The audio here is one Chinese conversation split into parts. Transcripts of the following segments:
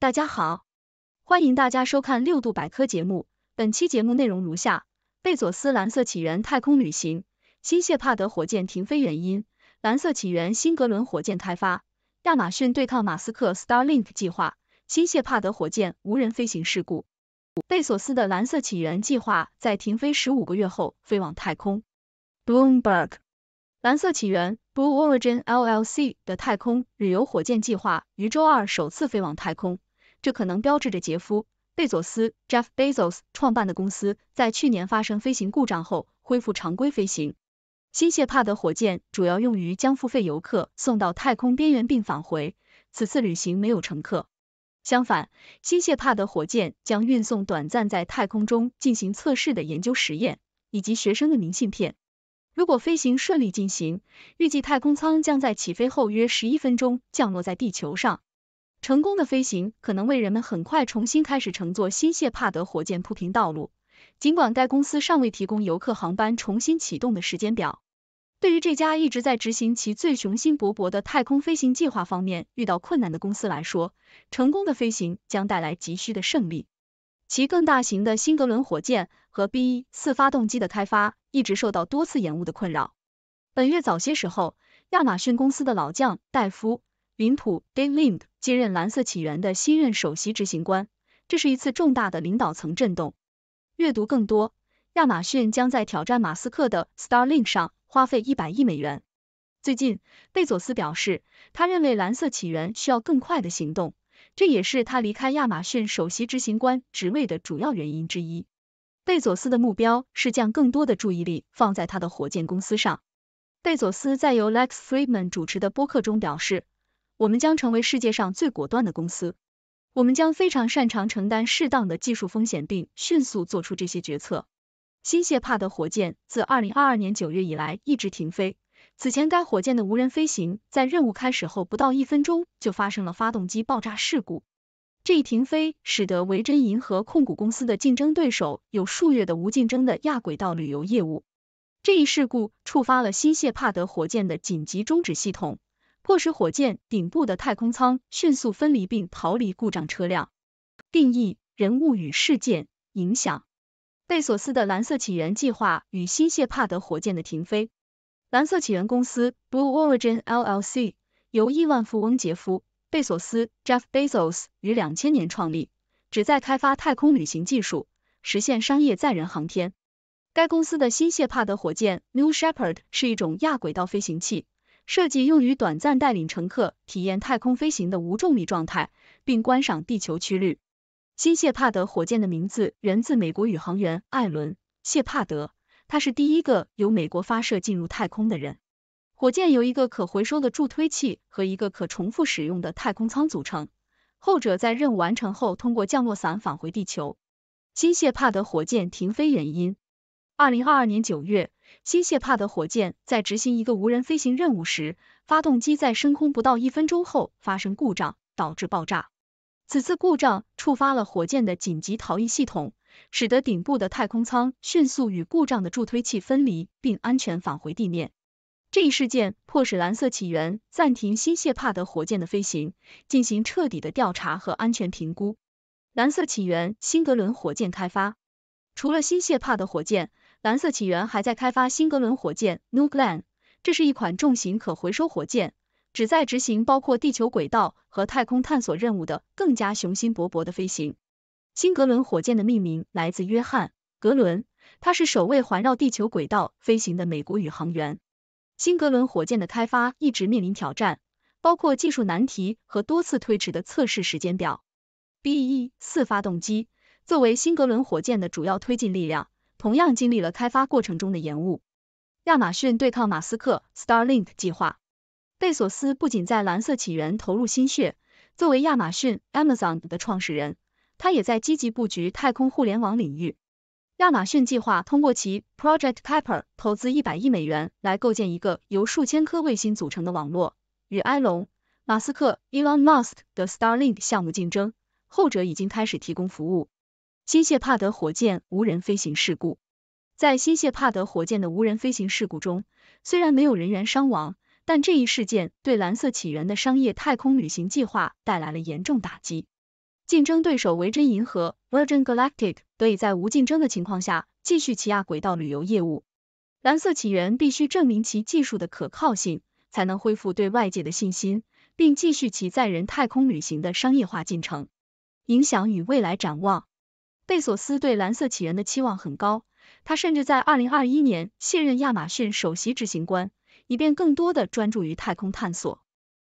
大家好，欢迎大家收看六度百科节目。本期节目内容如下：贝佐斯蓝色起源太空旅行，新谢帕德火箭停飞原因，蓝色起源新格伦火箭开发，亚马逊对抗马斯克 Starlink 计划，新谢帕德火箭无人飞行事故。贝索斯的蓝色起源计划在停飞十五个月后飞往太空。Bloomberg，蓝色起源 Blue Origin LLC 的太空旅游火箭计划于周二首次飞往太空。这可能标志着杰夫·贝佐斯 （Jeff Bezos） 创办的公司在去年发生飞行故障后恢复常规飞行。新谢帕德火箭主要用于将付费游客送到太空边缘并返回，此次旅行没有乘客。相反，新谢帕德火箭将运送短暂在太空中进行测试的研究实验以及学生的明信片。如果飞行顺利进行，预计太空舱将在起飞后约十一分钟降落在地球上。成功的飞行可能为人们很快重新开始乘坐新谢帕德火箭铺平道路，尽管该公司尚未提供游客航班重新启动的时间表。对于这家一直在执行其最雄心勃勃的太空飞行计划方面遇到困难的公司来说，成功的飞行将带来急需的胜利。其更大型的新格伦火箭和 B4 发动机的开发一直受到多次延误的困扰。本月早些时候，亚马逊公司的老将戴夫。林普 Dave Lind 接任蓝色起源的新任首席执行官，这是一次重大的领导层震动。阅读更多，亚马逊将在挑战马斯克的 Starlink 上花费一百亿美元。最近，贝佐斯表示，他认为蓝色起源需要更快的行动，这也是他离开亚马逊首席执行官职位的主要原因之一。贝佐斯的目标是将更多的注意力放在他的火箭公司上。贝佐斯在由 Lex Friedman 主持的播客中表示。我们将成为世界上最果断的公司。我们将非常擅长承担适当的技术风险，并迅速做出这些决策。新谢帕德火箭自二零二二年九月以来一直停飞。此前，该火箭的无人飞行在任务开始后不到一分钟就发生了发动机爆炸事故。这一停飞使得维珍银河控股公司的竞争对手有数月的无竞争的亚轨道旅游业务。这一事故触发了新谢帕德火箭的紧急终止系统。迫使火箭顶部的太空舱迅速分离并逃离故障车辆。定义、人物与事件、影响。贝索斯的蓝色起源计划与新谢帕德火箭的停飞。蓝色起源公司 Blue Origin LLC 由亿万富翁杰夫·贝索斯 Jeff Bezos 于两千年创立，旨在开发太空旅行技术，实现商业载人航天。该公司的新谢帕德火箭 New Shepard 是一种亚轨道飞行器。设计用于短暂带领乘客体验太空飞行的无重力状态，并观赏地球曲率。新谢帕德火箭的名字源自美国宇航员艾伦·谢帕德，他是第一个由美国发射进入太空的人。火箭由一个可回收的助推器和一个可重复使用的太空舱组成，后者在任务完成后通过降落伞返回地球。新谢帕德火箭停飞原因：二零二二年九月。新谢帕德火箭在执行一个无人飞行任务时，发动机在升空不到一分钟后发生故障，导致爆炸。此次故障触发了火箭的紧急逃逸系统，使得顶部的太空舱迅速与故障的助推器分离，并安全返回地面。这一事件迫使蓝色起源暂停新谢帕德火箭的飞行，进行彻底的调查和安全评估。蓝色起源新格伦火箭开发，除了新谢帕德火箭。蓝色起源还在开发新格伦火箭 New Glenn，这是一款重型可回收火箭，旨在执行包括地球轨道和太空探索任务的更加雄心勃勃的飞行。新格伦火箭的命名来自约翰·格伦，他是首位环绕地球轨道飞行的美国宇航员。新格伦火箭的开发一直面临挑战，包括技术难题和多次推迟的测试时间表。BE4 发动机作为新格伦火箭的主要推进力量。同样经历了开发过程中的延误。亚马逊对抗马斯克 Starlink 计划。贝索斯不仅在蓝色起源投入心血，作为亚马逊 Amazon 的创始人，他也在积极布局太空互联网领域。亚马逊计划通过其 Project p i p e r 投资一百亿美元来构建一个由数千颗卫星组成的网络，与埃隆马斯克 Elon Musk 的 Starlink 项目竞争，后者已经开始提供服务。新谢帕德火箭无人飞行事故，在新谢帕德火箭的无人飞行事故中，虽然没有人员伤亡，但这一事件对蓝色起源的商业太空旅行计划带来了严重打击。竞争对手维珍银河 Virgin Galactic 得以在无竞争的情况下继续其亚轨道旅游业务。蓝色起源必须证明其技术的可靠性，才能恢复对外界的信心，并继续其载人太空旅行的商业化进程。影响与未来展望。贝索斯对蓝色起源的期望很高，他甚至在2021年卸任亚马逊首席执行官，以便更多的专注于太空探索。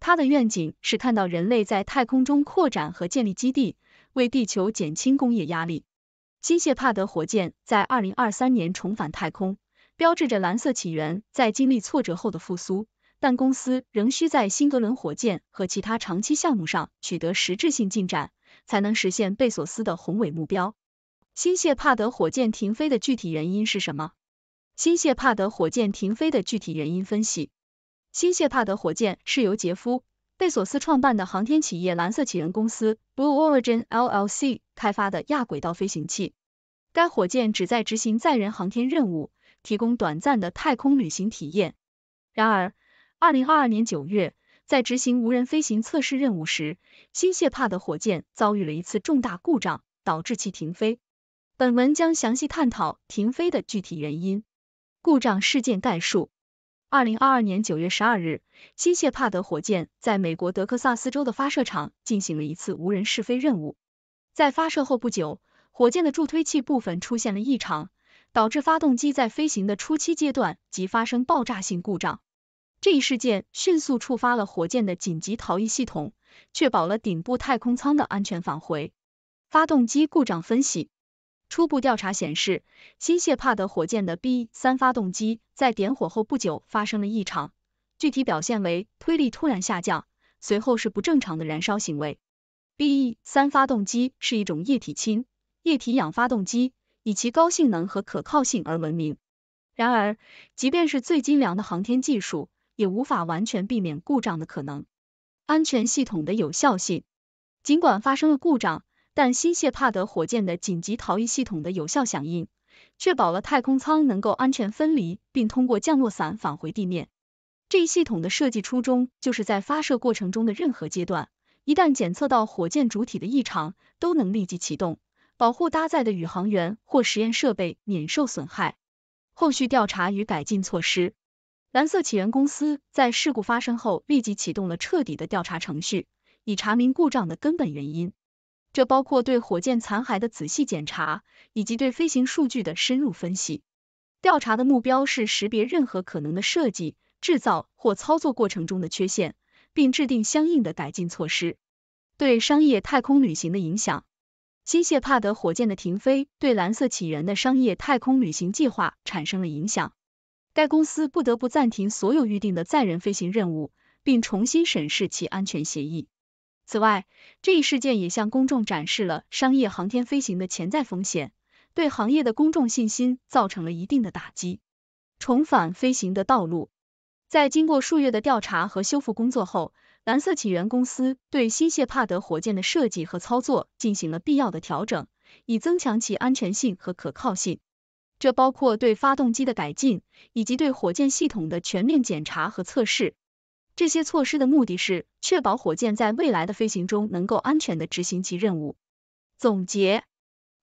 他的愿景是看到人类在太空中扩展和建立基地，为地球减轻工业压力。新械帕德火箭在2023年重返太空，标志着蓝色起源在经历挫折后的复苏，但公司仍需在新格伦火箭和其他长期项目上取得实质性进展。才能实现贝索斯的宏伟目标。新谢帕德火箭停飞的具体原因是什么？新谢帕德火箭停飞的具体原因分析。新谢帕德火箭是由杰夫·贝索斯创办的航天企业蓝色起源公司 （Blue Origin LLC） 开发的亚轨道飞行器。该火箭旨在执行载人航天任务，提供短暂的太空旅行体验。然而，二零二二年九月。在执行无人飞行测试任务时，新谢帕德火箭遭遇了一次重大故障，导致其停飞。本文将详细探讨停飞的具体原因。故障事件概述：二零二二年九月十二日，新谢帕德火箭在美国德克萨斯州的发射场进行了一次无人试飞任务。在发射后不久，火箭的助推器部分出现了异常，导致发动机在飞行的初期阶段即发生爆炸性故障。这一事件迅速触发了火箭的紧急逃逸系统，确保了顶部太空舱的安全返回。发动机故障分析：初步调查显示，新谢帕德火箭的 B 三发动机在点火后不久发生了异常，具体表现为推力突然下降，随后是不正常的燃烧行为。B 三发动机是一种液体氢、液体氧发动机，以其高性能和可靠性而闻名。然而，即便是最精良的航天技术，也无法完全避免故障的可能。安全系统的有效性，尽管发生了故障，但新谢帕德火箭的紧急逃逸系统的有效响应，确保了太空舱能够安全分离，并通过降落伞返回地面。这一系统的设计初衷，就是在发射过程中的任何阶段，一旦检测到火箭主体的异常，都能立即启动，保护搭载的宇航员或实验设备免受损害。后续调查与改进措施。蓝色起源公司在事故发生后立即启动了彻底的调查程序，以查明故障的根本原因。这包括对火箭残骸的仔细检查，以及对飞行数据的深入分析。调查的目标是识别任何可能的设计、制造或操作过程中的缺陷，并制定相应的改进措施。对商业太空旅行的影响，新械帕德火箭的停飞对蓝色起源的商业太空旅行计划产生了影响。该公司不得不暂停所有预定的载人飞行任务，并重新审视其安全协议。此外，这一事件也向公众展示了商业航天飞行的潜在风险，对行业的公众信心造成了一定的打击。重返飞行的道路，在经过数月的调查和修复工作后，蓝色起源公司对新谢帕德火箭的设计和操作进行了必要的调整，以增强其安全性和可靠性。这包括对发动机的改进，以及对火箭系统的全面检查和测试。这些措施的目的是确保火箭在未来的飞行中能够安全的执行其任务。总结，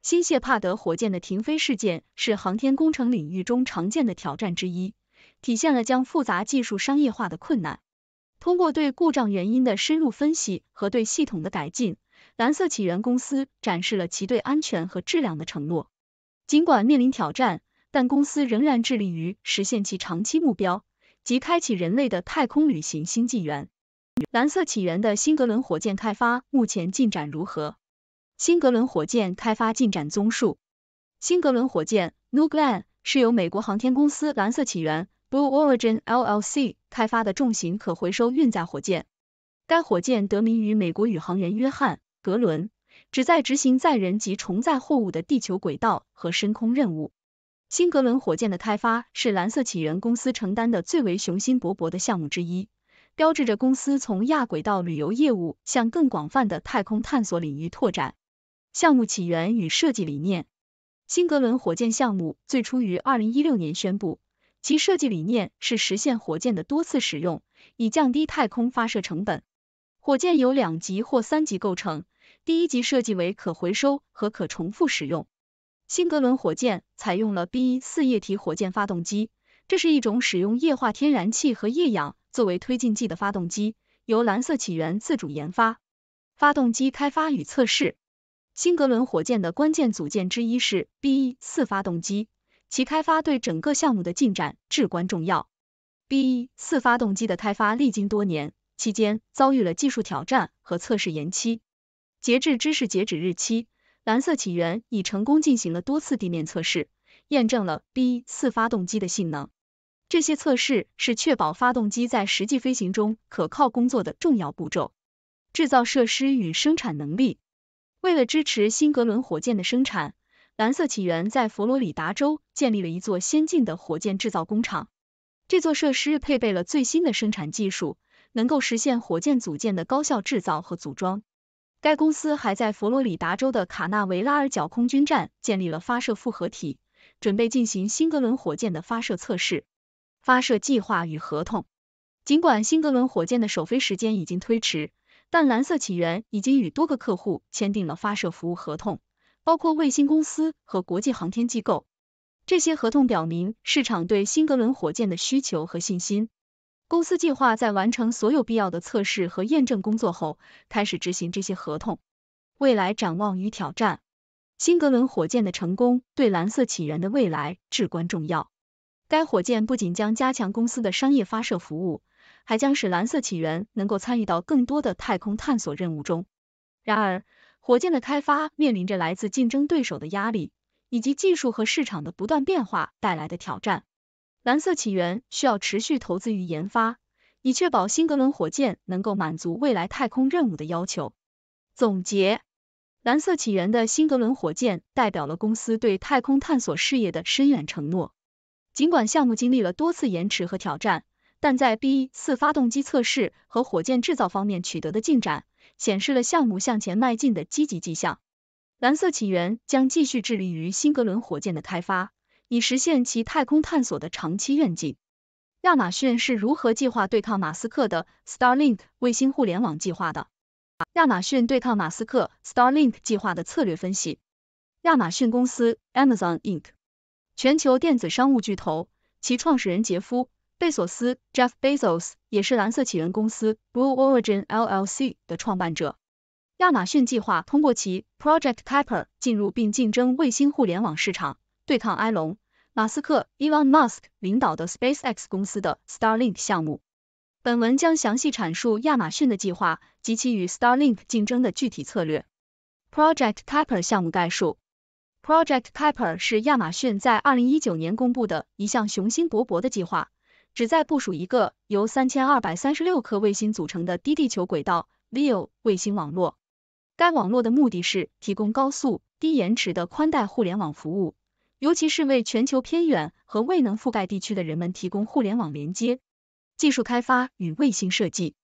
新谢帕德火箭的停飞事件是航天工程领域中常见的挑战之一，体现了将复杂技术商业化的困难。通过对故障原因的深入分析和对系统的改进，蓝色起源公司展示了其对安全和质量的承诺。尽管面临挑战，但公司仍然致力于实现其长期目标，即开启人类的太空旅行新纪元。蓝色起源的新格伦火箭开发目前进展如何？新格伦火箭开发进展综述：新格伦火箭 n u Glenn） 是由美国航天公司蓝色起源 （Blue Origin LLC） 开发的重型可回收运载火箭，该火箭得名于美国宇航员约翰·格伦。旨在执行载人及重载货物的地球轨道和深空任务。新格伦火箭的开发是蓝色起源公司承担的最为雄心勃勃的项目之一，标志着公司从亚轨道旅游业务向更广泛的太空探索领域拓展。项目起源与设计理念：新格伦火箭项目最初于二零一六年宣布，其设计理念是实现火箭的多次使用，以降低太空发射成本。火箭由两级或三级构成。第一级设计为可回收和可重复使用。新格伦火箭采用了 BE-4 液体火箭发动机，这是一种使用液化天然气和液氧作为推进剂的发动机，由蓝色起源自主研发。发动机开发与测试。新格伦火箭的关键组件之一是 BE-4 发动机，其开发对整个项目的进展至关重要。BE-4 发动机的开发历经多年，期间遭遇了技术挑战和测试延期。截至知识截止日期，蓝色起源已成功进行了多次地面测试，验证了 B 四发动机的性能。这些测试是确保发动机在实际飞行中可靠工作的重要步骤。制造设施与生产能力，为了支持新格伦火箭的生产，蓝色起源在佛罗里达州建立了一座先进的火箭制造工厂。这座设施配备了最新的生产技术，能够实现火箭组件的高效制造和组装。该公司还在佛罗里达州的卡纳维拉尔角空军站建立了发射复合体，准备进行新格伦火箭的发射测试。发射计划与合同。尽管新格伦火箭的首飞时间已经推迟，但蓝色起源已经与多个客户签订了发射服务合同，包括卫星公司和国际航天机构。这些合同表明市场对新格伦火箭的需求和信心。公司计划在完成所有必要的测试和验证工作后，开始执行这些合同。未来展望与挑战：新格伦火箭的成功对蓝色起源的未来至关重要。该火箭不仅将加强公司的商业发射服务，还将使蓝色起源能够参与到更多的太空探索任务中。然而，火箭的开发面临着来自竞争对手的压力，以及技术和市场的不断变化带来的挑战。蓝色起源需要持续投资于研发，以确保新格伦火箭能够满足未来太空任务的要求。总结：蓝色起源的新格伦火箭代表了公司对太空探索事业的深远承诺。尽管项目经历了多次延迟和挑战，但在 B4 发动机测试和火箭制造方面取得的进展，显示了项目向前迈进的积极迹象。蓝色起源将继续致力于新格伦火箭的开发。以实现其太空探索的长期愿景。亚马逊是如何计划对抗马斯克的 Starlink 卫星互联网计划的？亚马逊对抗马斯克 Starlink 计划的策略分析。亚马逊公司 Amazon Inc.，全球电子商务巨头，其创始人杰夫·贝索斯 Jeff Bezos 也是蓝色起源公司 Blue Origin LLC 的创办者。亚马逊计划通过其 Project t e t e r 进入并竞争卫星互联网市场。对抗埃隆·马斯克 （Elon Musk） 领导的 SpaceX 公司的 Starlink 项目。本文将详细阐述亚马逊的计划及其与 Starlink 竞争的具体策略。Project Kuiper 项目概述：Project Kuiper 是亚马逊在2019年公布的一项雄心勃勃的计划，旨在部署一个由三千二百三十六颗卫星组成的低地球轨道 （LEO） 卫星网络。该网络的目的是提供高速、低延迟的宽带互联网服务。尤其是为全球偏远和未能覆盖地区的人们提供互联网连接。技术开发与卫星设计，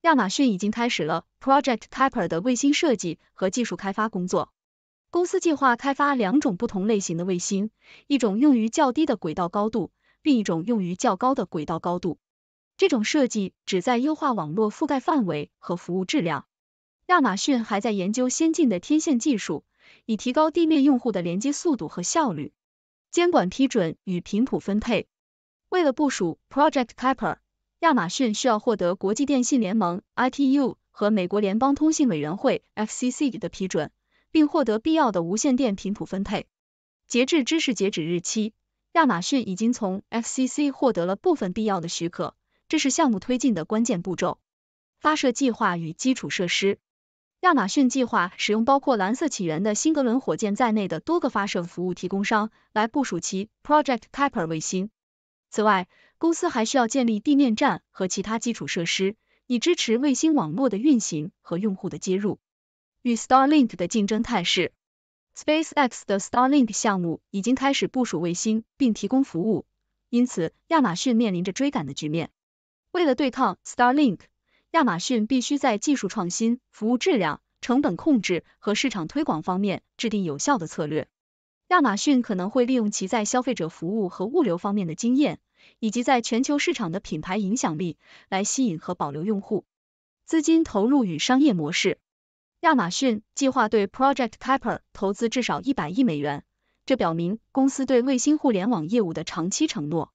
亚马逊已经开始了 Project t i p e r 的卫星设计和技术开发工作。公司计划开发两种不同类型的卫星，一种用于较低的轨道高度，另一种用于较高的轨道高度。这种设计旨在优化网络覆盖范围和服务质量。亚马逊还在研究先进的天线技术，以提高地面用户的连接速度和效率。监管批准与频谱分配。为了部署 Project u i p e r 亚马逊需要获得国际电信联盟 （ITU） 和美国联邦通信委员会 （FCC） 的批准，并获得必要的无线电频谱分配。截至知识截止日期，亚马逊已经从 FCC 获得了部分必要的许可，这是项目推进的关键步骤。发射计划与基础设施。亚马逊计划使用包括蓝色起源的新格伦火箭在内的多个发射服务提供商来部署其 Project Kuiper 卫星。此外，公司还需要建立地面站和其他基础设施，以支持卫星网络的运行和用户的接入。与 Starlink 的竞争态势，SpaceX 的 Starlink 项目已经开始部署卫星并提供服务，因此亚马逊面临着追赶的局面。为了对抗 Starlink，亚马逊必须在技术创新、服务质量、成本控制和市场推广方面制定有效的策略。亚马逊可能会利用其在消费者服务和物流方面的经验，以及在全球市场的品牌影响力，来吸引和保留用户。资金投入与商业模式，亚马逊计划对 Project t e p e r 投资至少一百亿美元，这表明公司对卫星互联网业务的长期承诺。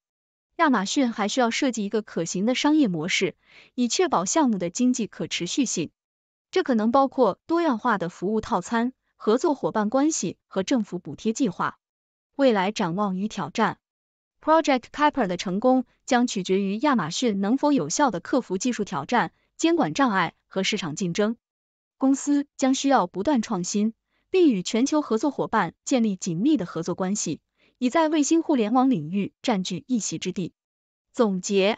亚马逊还需要设计一个可行的商业模式，以确保项目的经济可持续性。这可能包括多样化的服务套餐、合作伙伴关系和政府补贴计划。未来展望与挑战：Project Kuiper 的成功将取决于亚马逊能否有效的克服技术挑战、监管障碍和市场竞争。公司将需要不断创新，并与全球合作伙伴建立紧密的合作关系。已在卫星互联网领域占据一席之地。总结：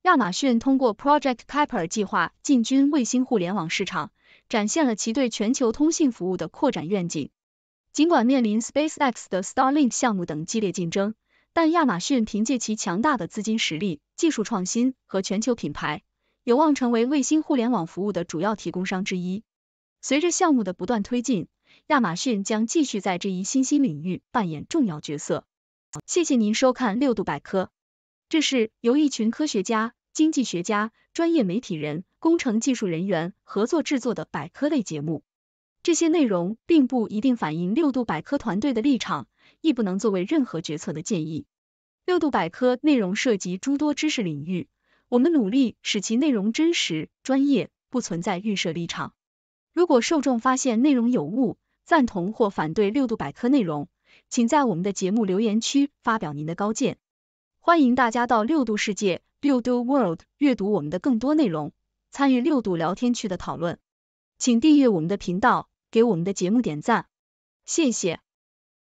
亚马逊通过 Project Kuiper 计划进军卫星互联网市场，展现了其对全球通信服务的扩展愿景。尽管面临 SpaceX 的 Starlink 项目等激烈竞争，但亚马逊凭借其强大的资金实力、技术创新和全球品牌，有望成为卫星互联网服务的主要提供商之一。随着项目的不断推进，亚马逊将继续在这一新兴领域扮演重要角色。谢谢您收看六度百科，这是由一群科学家、经济学家、专业媒体人、工程技术人员合作制作的百科类节目。这些内容并不一定反映六度百科团队的立场，亦不能作为任何决策的建议。六度百科内容涉及诸多知识领域，我们努力使其内容真实、专业，不存在预设立场。如果受众发现内容有误，赞同或反对六度百科内容，请在我们的节目留言区发表您的高见。欢迎大家到六度世界（六度 World） 阅读我们的更多内容，参与六度聊天区的讨论。请订阅我们的频道，给我们的节目点赞，谢谢。